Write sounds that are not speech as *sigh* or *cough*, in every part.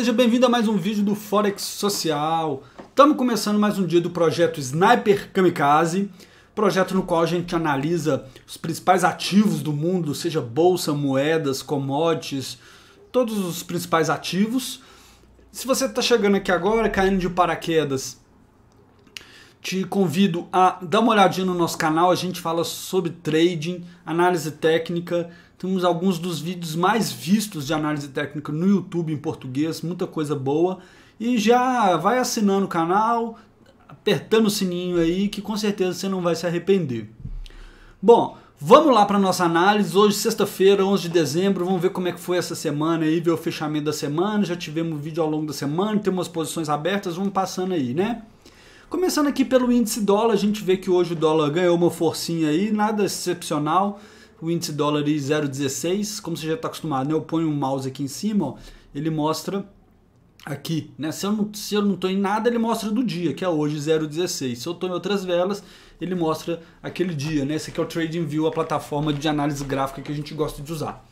seja bem-vindo a mais um vídeo do Forex Social. Estamos começando mais um dia do projeto Sniper Kamikaze, projeto no qual a gente analisa os principais ativos do mundo, seja bolsa, moedas, commodities, todos os principais ativos. Se você está chegando aqui agora, caindo de paraquedas, te convido a dar uma olhadinha no nosso canal, a gente fala sobre trading, análise técnica, temos alguns dos vídeos mais vistos de análise técnica no YouTube em português, muita coisa boa. E já vai assinando o canal, apertando o sininho aí, que com certeza você não vai se arrepender. Bom, vamos lá para nossa análise. Hoje, sexta-feira, 11 de dezembro, vamos ver como é que foi essa semana aí, ver o fechamento da semana. Já tivemos vídeo ao longo da semana, temos umas posições abertas, vamos passando aí, né? Começando aqui pelo índice dólar, a gente vê que hoje o dólar ganhou uma forcinha aí, nada excepcional o índice dólar de 0,16, como você já está acostumado, né? eu ponho um mouse aqui em cima, ó, ele mostra aqui, né? Se eu não estou em nada, ele mostra do dia, que é hoje 0,16. Se eu estou em outras velas, ele mostra aquele dia, né? Esse aqui é o TradingView, a plataforma de análise gráfica que a gente gosta de usar.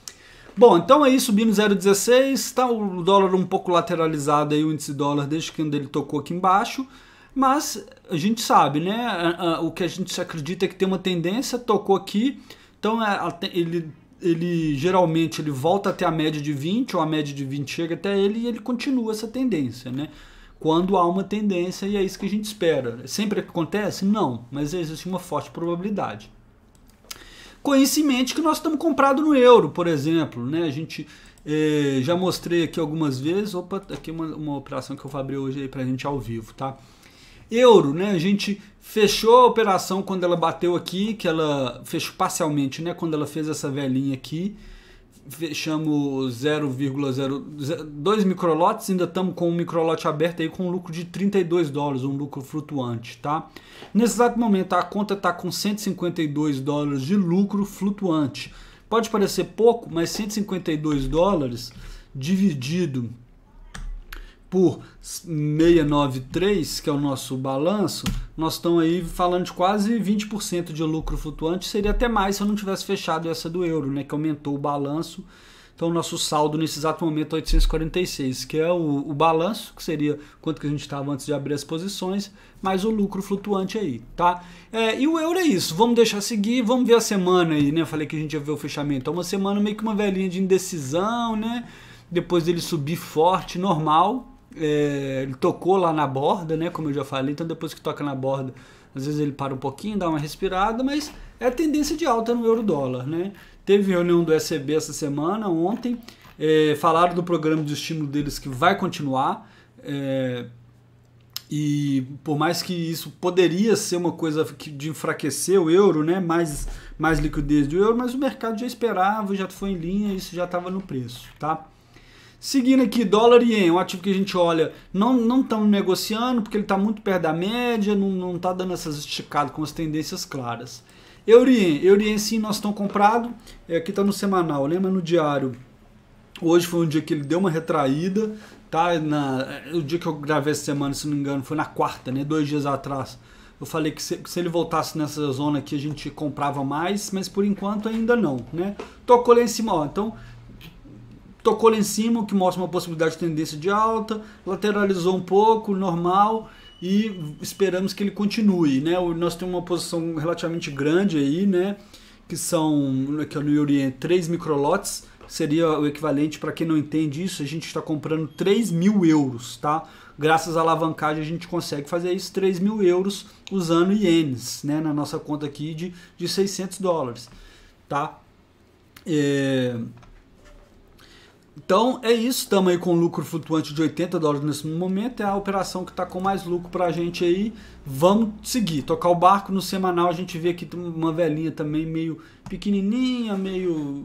Bom, então aí subimos 0,16, está o dólar um pouco lateralizado aí, o índice dólar desde que ele tocou aqui embaixo, mas a gente sabe, né? O que a gente acredita é que tem uma tendência, tocou aqui, então é, ele, ele geralmente ele volta até a média de 20, ou a média de 20 chega até ele e ele continua essa tendência, né? Quando há uma tendência e é isso que a gente espera. Sempre acontece? Não, mas existe uma forte probabilidade. Coincimente que nós estamos comprado no euro, por exemplo, né? A gente eh, já mostrei aqui algumas vezes. Opa, tá aqui uma, uma operação que eu vou abrir hoje aí a gente ao vivo, tá? euro, né? A gente fechou a operação quando ela bateu aqui, que ela fechou parcialmente, né? Quando ela fez essa velhinha aqui, fechamos 0,02 microlotes, ainda estamos com um microlote aberto aí com um lucro de 32 dólares, um lucro flutuante, tá? Nesse exato momento a conta está com 152 dólares de lucro flutuante. Pode parecer pouco, mas 152 dólares dividido por 693, que é o nosso balanço, nós estamos aí falando de quase 20% de lucro flutuante, seria até mais se eu não tivesse fechado essa do euro, né, que aumentou o balanço. Então, o nosso saldo nesse exato momento é 846, que é o, o balanço, que seria quanto que a gente estava antes de abrir as posições, mais o lucro flutuante aí, tá? É, e o euro é isso, vamos deixar seguir, vamos ver a semana aí, né? Eu falei que a gente ia ver o fechamento. É uma semana meio que uma velhinha de indecisão, né? Depois dele subir forte, normal, é, ele tocou lá na borda, né? Como eu já falei, então depois que toca na borda, às vezes ele para um pouquinho, dá uma respirada, mas é tendência de alta no euro dólar, né? Teve reunião do ECB essa semana, ontem, é, falaram do programa de estímulo deles que vai continuar. É, e por mais que isso poderia ser uma coisa de enfraquecer o euro, né, mais, mais liquidez do euro, mas o mercado já esperava, já foi em linha, isso já estava no preço, tá? Seguindo aqui, dólar e ien, um ativo que a gente olha, não estamos negociando porque ele está muito perto da média, não está dando essas esticadas com as tendências claras. Eurien, Eurien sim, nós estamos comprado, é, aqui está no semanal, lembra no diário? Hoje foi um dia que ele deu uma retraída, tá? Na, o dia que eu gravei essa semana, se não me engano, foi na quarta, né? Dois dias atrás. Eu falei que se, que se ele voltasse nessa zona aqui, a gente comprava mais, mas por enquanto ainda não, né? Tocou lá em cima, ó. Então, tocou lá em cima, o que mostra uma possibilidade de tendência de alta, lateralizou um pouco, normal, e esperamos que ele continue, né? Nós temos uma posição relativamente grande aí, né? Que são, aqui é no Oriente, é 3 microlotes, seria o equivalente, para quem não entende isso, a gente está comprando 3 mil euros, tá? Graças à alavancagem a gente consegue fazer isso, 3 mil euros usando ienes, né? Na nossa conta aqui de, de 600 dólares, tá? É... Então é isso, estamos aí com lucro flutuante de 80 dólares nesse momento, é a operação que está com mais lucro para a gente aí. Vamos seguir, tocar o barco no semanal, a gente vê aqui uma velhinha também meio pequenininha, meio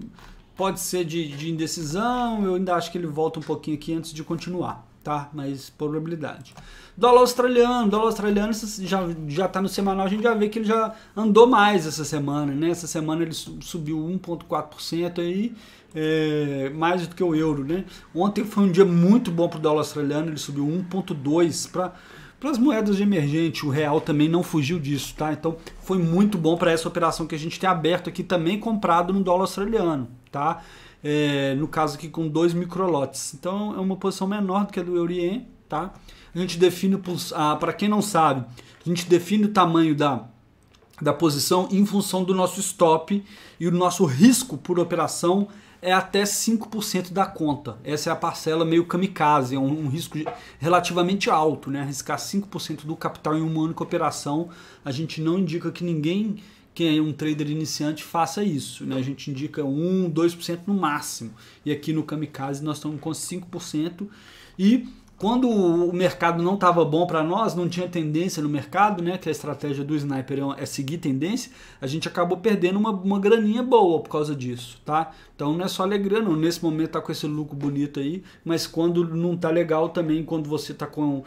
pode ser de, de indecisão, eu ainda acho que ele volta um pouquinho aqui antes de continuar tá? Mas probabilidade. Dólar australiano, dólar australiano já já tá no semanal, a gente já vê que ele já andou mais essa semana, né? Essa semana ele subiu 1.4% aí, é, mais do que o euro, né? Ontem foi um dia muito bom pro dólar australiano, ele subiu 1.2 para para as moedas de emergente, o real também não fugiu disso, tá? Então foi muito bom para essa operação que a gente tem aberto aqui também comprado no dólar australiano, tá? é, no caso aqui com dois microlotes. Então é uma posição menor do que a do Eurien, tá? A gente define, para ah, quem não sabe, a gente define o tamanho da, da posição em função do nosso stop e o nosso risco por operação é até 5% da conta. Essa é a parcela meio kamikaze, é um, um risco relativamente alto, né? Arriscar 5% do capital em uma única operação. A gente não indica que ninguém quem é um trader iniciante faça isso. Né? A gente indica 1, 2% no máximo. E aqui no Kamikaze nós estamos com 5%. E quando o mercado não estava bom para nós, não tinha tendência no mercado, né? que é a estratégia do sniper é, é seguir tendência, a gente acabou perdendo uma, uma graninha boa por causa disso. tá? Então não é só alegria, não. Nesse momento tá com esse lucro bonito aí, mas quando não tá legal também, quando você tá com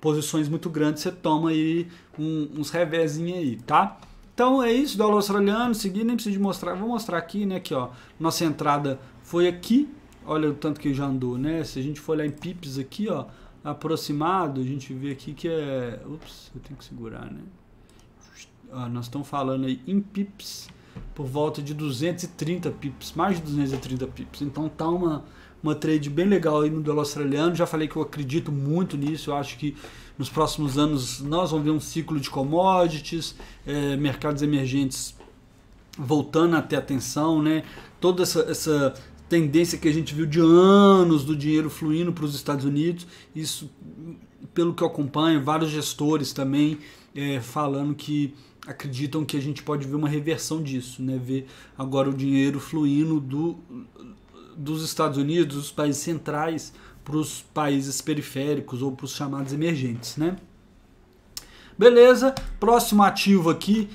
posições muito grandes, você toma aí um, uns revezinhos aí, tá? Então é isso, dólar australiano, seguir, nem preciso mostrar. Vou mostrar aqui, né, que ó, nossa entrada foi aqui. Olha o tanto que já andou, né? Se a gente for olhar em pips aqui, ó, aproximado, a gente vê aqui que é, ups, eu tenho que segurar, né? Ó, nós estamos falando aí em pips por volta de 230 pips, mais de 230 pips. Então tá uma uma trade bem legal aí no dólar australiano. Já falei que eu acredito muito nisso. Eu acho que nos próximos anos nós vamos ver um ciclo de commodities, é, mercados emergentes voltando a ter atenção, né? Toda essa, essa tendência que a gente viu de anos do dinheiro fluindo para os Estados Unidos, isso, pelo que eu acompanho, vários gestores também é, falando que acreditam que a gente pode ver uma reversão disso, né? Ver agora o dinheiro fluindo do dos Estados Unidos, dos países centrais, para os países periféricos ou para os chamados emergentes, né? Beleza, próximo ativo aqui,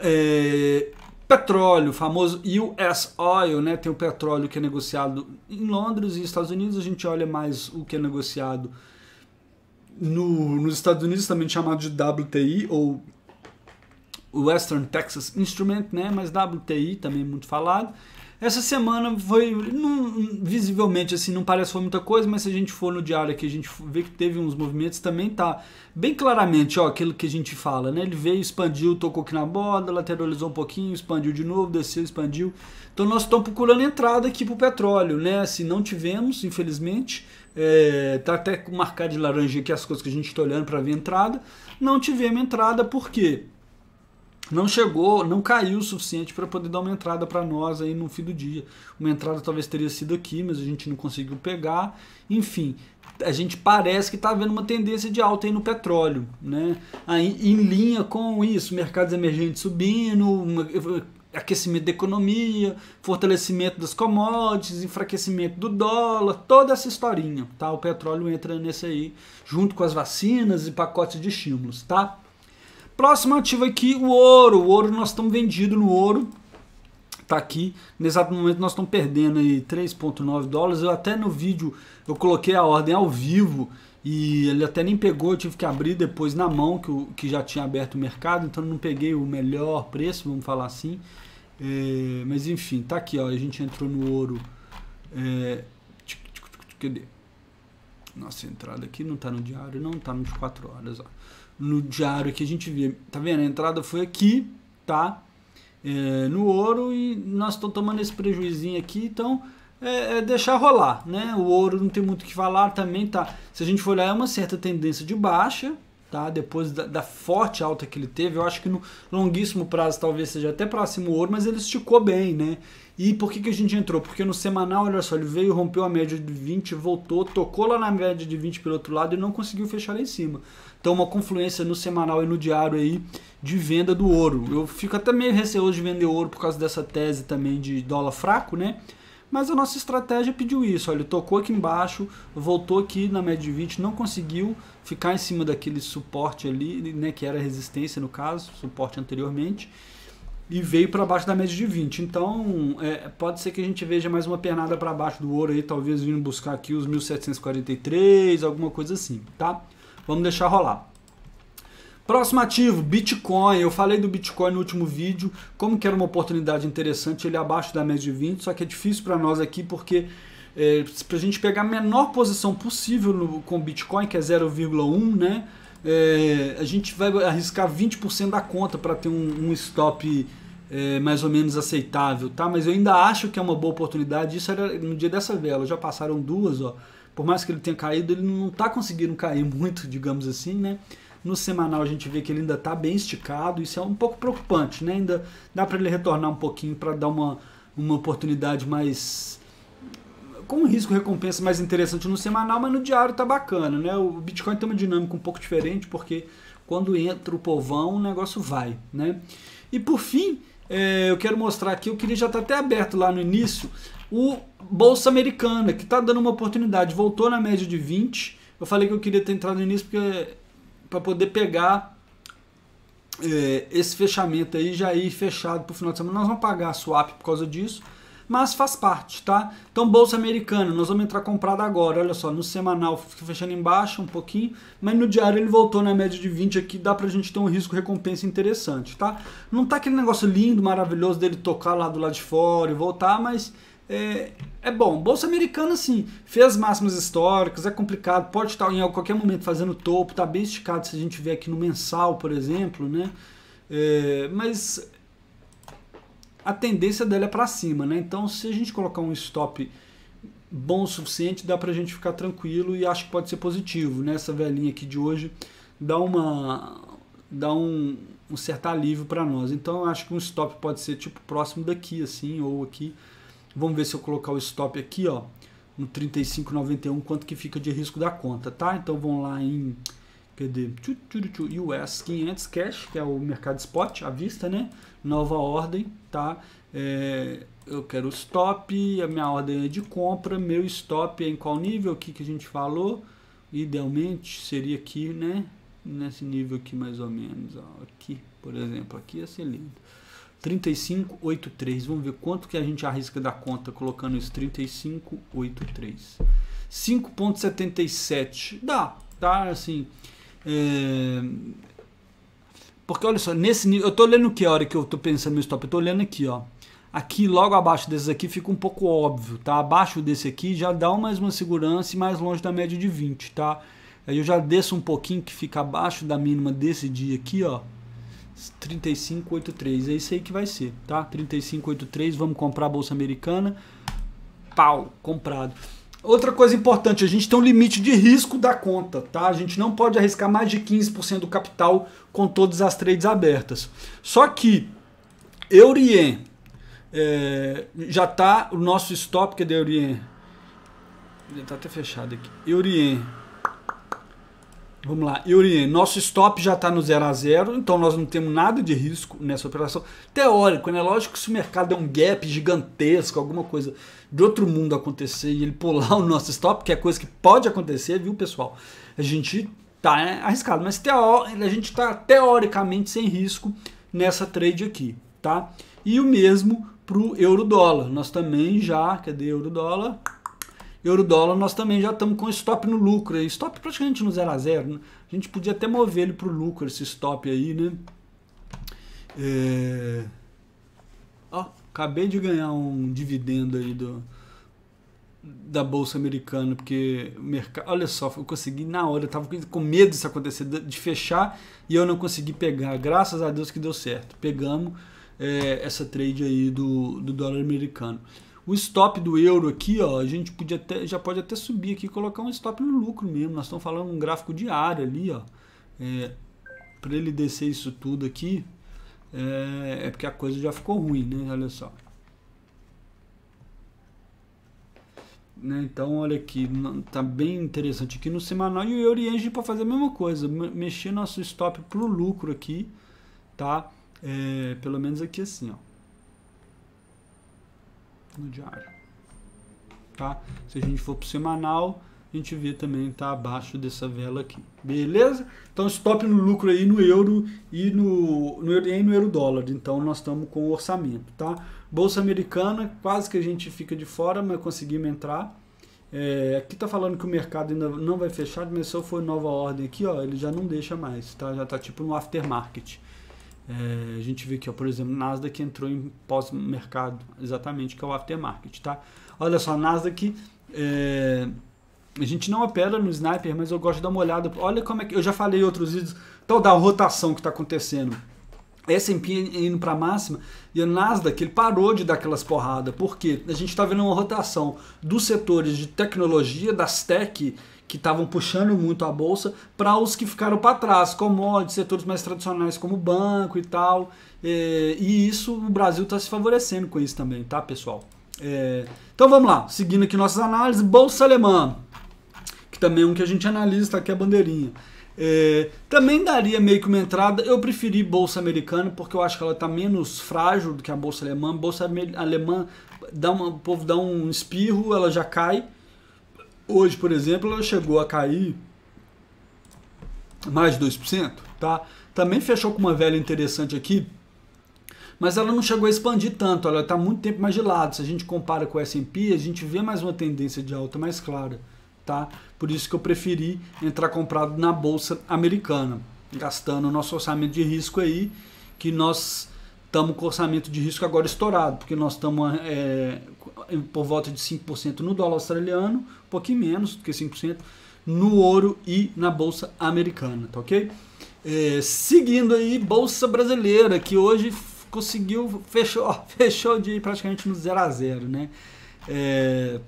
é, petróleo, famoso US Oil, né? Tem o petróleo que é negociado em Londres e Estados Unidos, a gente olha mais o que é negociado no, nos Estados Unidos, também chamado de WTI ou Western Texas Instrument, né? Mas WTI também é muito falado. Essa semana foi, não, visivelmente, assim, não parece foi muita coisa, mas se a gente for no diário aqui, a gente vê que teve uns movimentos, também tá bem claramente, ó, aquilo que a gente fala, né? Ele veio, expandiu, tocou aqui na borda, lateralizou um pouquinho, expandiu de novo, desceu, expandiu. Então nós estamos procurando entrada aqui pro petróleo, né? Assim, não tivemos, infelizmente, é, tá até marcado de laranja aqui as coisas que a gente está olhando para ver entrada. Não tivemos entrada, por quê? não chegou, não caiu o suficiente para poder dar uma entrada para nós aí no fim do dia. Uma entrada talvez teria sido aqui, mas a gente não conseguiu pegar. Enfim, a gente parece que está vendo uma tendência de alta aí no petróleo, né? Aí, em linha com isso, mercados emergentes subindo, uma, aquecimento da economia, fortalecimento das commodities, enfraquecimento do dólar, toda essa historinha, tá? O petróleo entra nesse aí, junto com as vacinas e pacotes de estímulos, tá? Próximo ativo aqui, o ouro. O ouro, nós estamos vendido no ouro. Tá aqui. Nesse exato momento nós estamos perdendo aí 3.9 dólares. Eu até no vídeo, eu coloquei a ordem ao vivo e ele até nem pegou, eu tive que abrir depois na mão, que, eu, que já tinha aberto o mercado, então não peguei o melhor preço, vamos falar assim. É, mas enfim, tá aqui, ó, a gente entrou no ouro. É, cadê? Nossa entrada aqui não tá no diário, não, tá no de 4 horas, ó no diário que a gente via. Tá vendo? A entrada foi aqui, tá? É, no ouro e nós estamos tomando esse prejuizinho aqui, então é, é, deixar rolar, né? O ouro não tem muito o que falar também, tá? Se a gente for olhar, é uma certa tendência de baixa, Tá? Depois da, da, forte alta que ele teve, eu acho que no longuíssimo prazo talvez seja até próximo ouro, mas ele esticou bem, né? E por que, que a gente entrou? Porque no semanal, olha só, ele veio, rompeu a média de 20, voltou, tocou lá na média de 20 pelo outro lado e não conseguiu fechar lá em cima. Então uma confluência no semanal e no diário aí de venda do ouro. Eu fico até meio receoso de vender ouro por causa dessa tese também de dólar fraco, né? Mas a nossa estratégia pediu isso. Olha, ele tocou aqui embaixo, voltou aqui na média de 20, não conseguiu ficar em cima daquele suporte ali, né, que era resistência no caso, suporte anteriormente, e veio para baixo da média de 20. Então, é, pode ser que a gente veja mais uma pernada para baixo do ouro aí, talvez vindo buscar aqui os 1743, alguma coisa assim, tá? Vamos deixar rolar. Próximo ativo, Bitcoin. Eu falei do Bitcoin no último vídeo, como que era uma oportunidade interessante, ele é abaixo da média de 20, só que é difícil para nós aqui porque é, para a gente pegar a menor posição possível no, com Bitcoin, que é 0,1, né? É, a gente vai arriscar 20% da conta para ter um, um stop é, mais ou menos aceitável, tá? Mas eu ainda acho que é uma boa oportunidade. Isso era no dia dessa vela, já passaram duas, ó. Por mais que ele tenha caído, ele não está conseguindo cair muito, digamos assim, né? No semanal a gente vê que ele ainda está bem esticado, isso é um pouco preocupante, né? Ainda dá para ele retornar um pouquinho para dar uma, uma oportunidade mais com um risco recompensa mais interessante no semanal, mas no diário está bacana, né? O Bitcoin tem uma dinâmica um pouco diferente, porque quando entra o povão, o negócio vai, né? E por fim, é, eu quero mostrar aqui, eu queria já tá até aberto lá no início, o Bolsa Americana, que está dando uma oportunidade, voltou na média de 20. Eu falei que eu queria ter entrado no início porque para poder pegar é, esse fechamento aí já ir fechado para o final de semana. Nós vamos pagar a swap por causa disso, mas faz parte, tá? Então, Bolsa Americana, nós vamos entrar comprado agora. Olha só, no semanal fechando embaixo um pouquinho, mas no diário ele voltou na média de 20 aqui, dá para a gente ter um risco-recompensa interessante, tá? Não tá aquele negócio lindo, maravilhoso dele tocar lá do lado de fora e voltar, mas é, é bom. Bolsa americana, sim, fez máximas históricas, é complicado, pode estar em qualquer momento fazendo topo, tá bem esticado se a gente vê aqui no mensal, por exemplo, né? É, mas a tendência dela é para cima, né? Então, se a gente colocar um stop bom o suficiente, dá para a gente ficar tranquilo e acho que pode ser positivo, né? Essa velhinha aqui de hoje dá uma dá um, um certo alívio para nós. Então, acho que um stop pode ser tipo próximo daqui assim ou aqui Vamos ver se eu colocar o stop aqui, ó, no 35,91, quanto que fica de risco da conta, tá? Então vamos lá em cadê? US 500 cash, que é o mercado spot, à vista, né? Nova ordem, tá? É, eu quero stop, a minha ordem é de compra, meu stop é em qual nível aqui que a gente falou? Idealmente seria aqui, né? Nesse nível aqui mais ou menos, ó, aqui, por exemplo, aqui ia ser lindo. 3583. Vamos ver quanto que a gente arrisca da conta colocando isso. 3583. 5,77. Dá, tá? Assim. É... Porque olha só, nesse nível. Eu tô lendo o que a hora que eu tô pensando no stop? Eu tô lendo aqui, ó. Aqui, logo abaixo desses aqui, fica um pouco óbvio, tá? Abaixo desse aqui já dá mais uma segurança e mais longe da média de 20, tá? Aí eu já desço um pouquinho que fica abaixo da mínima desse dia aqui, ó 3583, é isso aí que vai ser, tá? 3583, vamos comprar a bolsa americana. Pau, comprado. Outra coisa importante, a gente tem um limite de risco da conta, tá? A gente não pode arriscar mais de 15% do capital com todas as trades abertas. Só que Eurien é, já tá o nosso stop, cadê Eurien? Já tá até fechado aqui. Eurien Vamos lá, Yuri, nosso stop já está no 0 a 0 então nós não temos nada de risco nessa operação. Teórico, né? Lógico que se o mercado é um gap gigantesco, alguma coisa de outro mundo acontecer e ele pular *laughs* o nosso stop, que é coisa que pode acontecer, viu, pessoal? A gente tá né, arriscado, mas teó a gente está teoricamente sem risco nessa trade aqui, tá? E o mesmo para o euro dólar. Nós também já, cadê euro dólar? Euro dólar, nós também já estamos com stop no lucro. Aí. Stop praticamente no zero a zero. Né? A gente podia até mover ele para o lucro, esse stop aí, né? É... Ó, acabei de ganhar um dividendo aí do, da bolsa americana, porque o mercado. Olha só, eu consegui na hora, eu tava com medo disso acontecer, de fechar e eu não consegui pegar. Graças a Deus que deu certo. Pegamos é, essa trade aí do, do dólar americano. O stop do euro aqui, ó, a gente podia até, já pode até subir aqui e colocar um stop no lucro mesmo. Nós estamos falando um gráfico diário ali, ó. É, para ele descer isso tudo aqui, é, é porque a coisa já ficou ruim, né? Olha só. Né? Então, olha aqui, tá bem interessante aqui no semanal. E o Oriente para fazer a mesma coisa, mexer nosso stop pro lucro aqui, tá? É, pelo menos aqui assim, ó no diário. Tá? Se a gente for para o semanal, a gente vê também tá abaixo dessa vela aqui. Beleza? Então stop no lucro aí no euro e no, no, e no euro dólar. Então nós estamos com o orçamento, tá? Bolsa americana, quase que a gente fica de fora, mas conseguimos entrar. É, aqui tá falando que o mercado ainda não vai fechar, mas se eu for nova ordem aqui, ó, ele já não deixa mais, tá? Já tá tipo no aftermarket. É, a gente vê aqui, ó, por exemplo, Nasdaq entrou em pós-mercado, exatamente, que é o aftermarket, tá? Olha só, Nasdaq, é, a gente não opera no Sniper, mas eu gosto de dar uma olhada. Olha como é que, eu já falei em outros vídeos, tal da rotação que está acontecendo. S&P indo para máxima e o Nasdaq ele parou de dar aquelas porradas porque a gente está vendo uma rotação dos setores de tecnologia das tech que estavam puxando muito a bolsa para os que ficaram para trás, commodities, setores mais tradicionais como banco e tal. É, e isso o Brasil está se favorecendo com isso também, tá, pessoal? É, então vamos lá, seguindo aqui nossas análises, Bolsa Alemã, que também é um que a gente analisa, está aqui a bandeirinha. É, também daria meio que uma entrada. Eu preferi bolsa americana porque eu acho que ela está menos frágil do que a bolsa alemã. Bolsa alemã dá uma, o povo dá um espirro, ela já cai. Hoje, por exemplo, ela chegou a cair mais de 2%, tá? Também fechou com uma velha interessante aqui, mas ela não chegou a expandir tanto, ela está muito tempo mais de lado. Se a gente compara com o S&P, a gente vê mais uma tendência de alta mais clara, tá? Por isso que eu preferi entrar comprado na bolsa americana, gastando o nosso orçamento de risco aí, que nós estamos com orçamento de risco agora estourado, porque nós estamos é, é, por volta de 5% no dólar australiano, um pouquinho menos do que 5%, no ouro e na bolsa americana, tá ok? É, seguindo aí, bolsa brasileira, que hoje conseguiu, fechou, *laughs* fechou o dia praticamente no 0 a 0 né? É,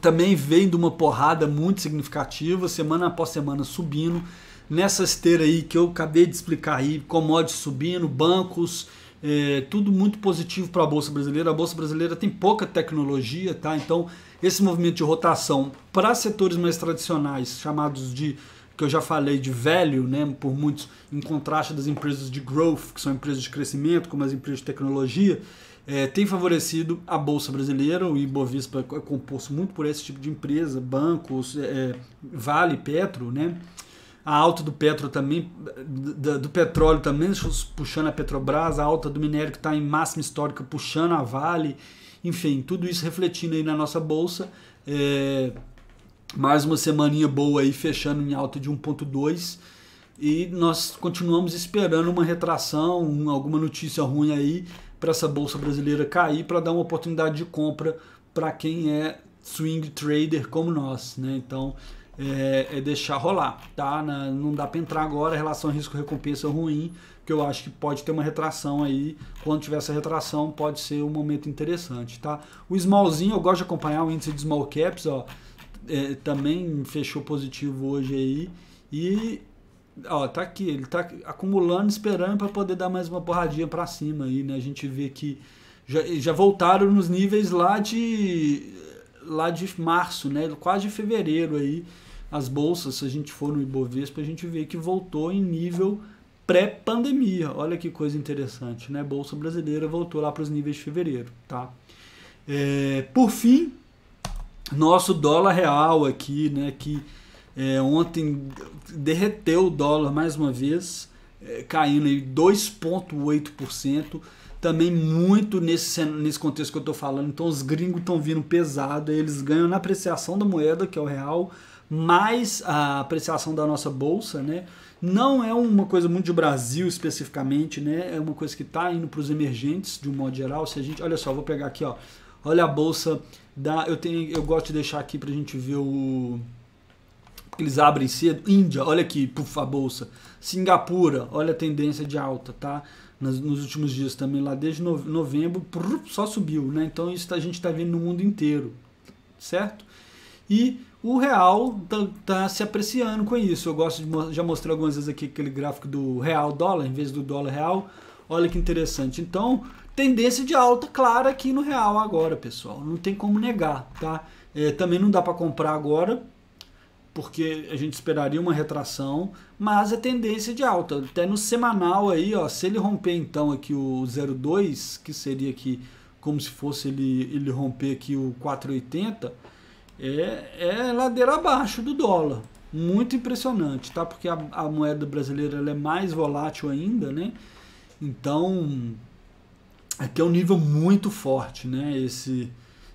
também vem de uma porrada muito significativa, semana após semana subindo. Nessa esteira aí que eu acabei de explicar aí, commodities subindo, bancos, é, tudo muito positivo para a Bolsa Brasileira. A Bolsa Brasileira tem pouca tecnologia, tá? Então, esse movimento de rotação para setores mais tradicionais, chamados de que eu já falei de velho, né, por muitos, em contraste das empresas de growth, que são empresas de crescimento, como as empresas de tecnologia, é, tem favorecido a Bolsa Brasileira, o Ibovespa é composto muito por esse tipo de empresa, bancos, é, é Vale, Petro, né? a alta do petro também, do, petróleo também puxando a Petrobras, a alta do minério que está em máxima histórica puxando a Vale, enfim, tudo isso refletindo aí na nossa bolsa. É, mais uma semaninha boa aí, fechando em alta de 1,2%. E nós continuamos esperando uma retração, alguma notícia ruim aí para essa bolsa brasileira cair, para dar uma oportunidade de compra para quem é swing trader como nós. Né? Então, é, é deixar rolar, tá? Na, não dá para entrar agora, em relação risco-recompensa ruim, que eu acho que pode ter uma retração aí. Quando tiver essa retração, pode ser um momento interessante, tá? O smallzinho, eu gosto de acompanhar o índice de small caps, ó, é, também fechou positivo hoje aí. E ó, tá aqui, ele tá acumulando, esperando para poder dar mais uma porradinha para cima aí, né? A gente vê que já, já voltaram nos níveis lá de lá de março, né? Quase de fevereiro aí as bolsas, se a gente for no Ibovespa, a gente vê que voltou em nível pré-pandemia. Olha que coisa interessante, né? Bolsa brasileira voltou lá para os níveis de fevereiro, tá? É, por fim, nosso dólar real aqui, né? Que é, ontem derreteu o dólar mais uma vez, é, caindo em 2,8%. Também muito nesse, nesse contexto que eu estou falando. Então, os gringos estão vindo pesado, eles ganham na apreciação da moeda, que é o real, mais a apreciação da nossa bolsa, né? Não é uma coisa muito de Brasil especificamente, né? É uma coisa que está indo para os emergentes de um modo geral. Se a gente, olha só, vou pegar aqui, ó. Olha a bolsa da, eu tenho, eu gosto de deixar aqui para a gente ver o eles abrem cedo. Índia, olha aqui, pufa a bolsa. Singapura, olha a tendência de alta, tá? Nos, nos últimos dias também, lá desde novembro, prur, só subiu, né? Então isso a gente está vendo no mundo inteiro, certo? E o real tá, tá, se apreciando com isso. Eu gosto de já mostrei algumas vezes aqui aquele gráfico do real dólar em vez do dólar real. Olha que interessante. Então, tendência de alta clara aqui no real agora, pessoal. Não tem como negar, tá? É, também não dá para comprar agora, porque a gente esperaria uma retração, mas é tendência de alta. Até no semanal aí, ó, se ele romper então aqui o 02, que seria aqui como se fosse ele, ele romper aqui o 480, é, é ladeira abaixo do dólar. Muito impressionante, tá? Porque a, a moeda brasileira é mais volátil ainda, né? Então, aqui é um nível muito forte, né? Esse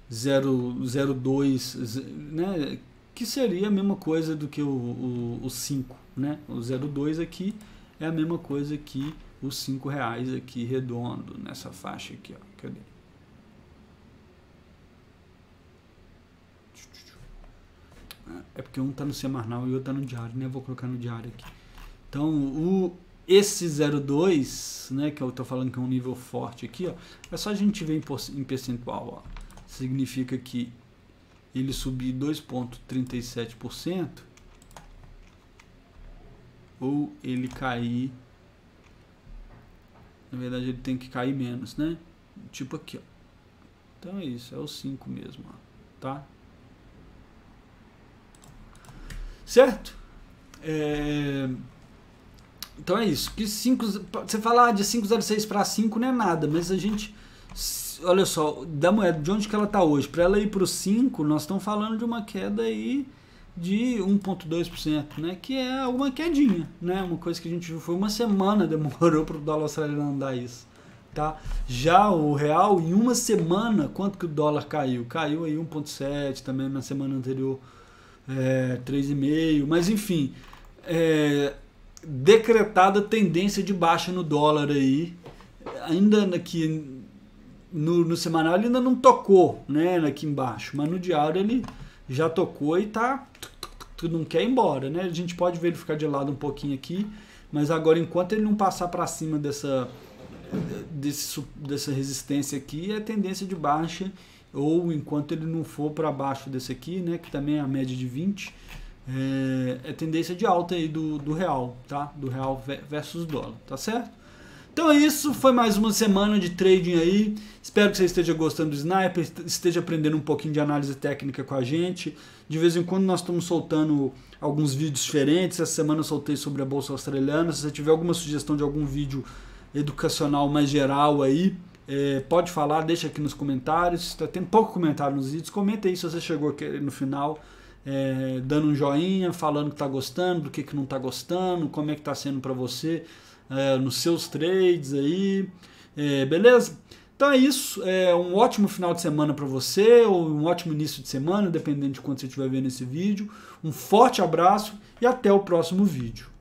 0,02, né? Que seria a mesma coisa do que o, o 5, né? O 0,2 aqui é a mesma coisa que os 5 reais aqui redondo, nessa faixa aqui, ó. Cadê? É porque um está no semanal e outro está no diário, né? vou colocar no diário aqui. Então, o, esse 02, né, que eu estou falando que é um nível forte aqui, ó, é só a gente ver em, em percentual. Ó. Significa que ele subir 2,37% ou ele cair. Na verdade, ele tem que cair menos, né? Tipo aqui, ó. Então é isso, é o 5 mesmo, ó, tá? Certo? É... Então é isso. Que cinco, você falar de 506 para 5 não é nada, mas a gente. Olha só, da moeda, de onde que ela está hoje? Para ela ir para o 5, nós estamos falando de uma queda aí de 1,2%, né? que é alguma quedinha. Né? Uma coisa que a gente viu foi uma semana *laughs* demorou para o dólar australiano andar isso. Tá? Já o real, em uma semana, quanto que o dólar caiu? Caiu aí 1,7 também na semana anterior é, 3,5%, mas enfim, é, decretada tendência de baixa no dólar aí, ainda aqui no, no, semanal ele ainda não tocou, né, aqui embaixo, mas no diário ele já tocou e tá tu não quer ir embora, né? A gente pode ver ele ficar de lado um pouquinho aqui, mas agora enquanto ele não passar para cima dessa desse, dessa resistência aqui, é tendência de baixa ou enquanto ele não for para baixo desse aqui, né, que também é a média de 20, é, é tendência de alta aí do, do real, tá? Do real versus dólar, tá certo? Então é isso, foi mais uma semana de trading aí. Espero que você esteja gostando do Sniper, esteja aprendendo um pouquinho de análise técnica com a gente. De vez em quando nós estamos soltando alguns vídeos diferentes. Essa semana eu soltei sobre a bolsa australiana. Se você tiver alguma sugestão de algum vídeo educacional mais geral aí, é, pode falar, deixa aqui nos comentários. Está tendo pouco comentário nos vídeos. Comenta aí se você chegou aqui no final, é, dando um joinha, falando que está gostando, do que, que não está gostando, como é que está sendo para você é, nos seus trades aí. É, beleza? Então é isso. É um ótimo final de semana para você, ou um ótimo início de semana, dependendo de quando você estiver vendo esse vídeo. Um forte abraço e até o próximo vídeo.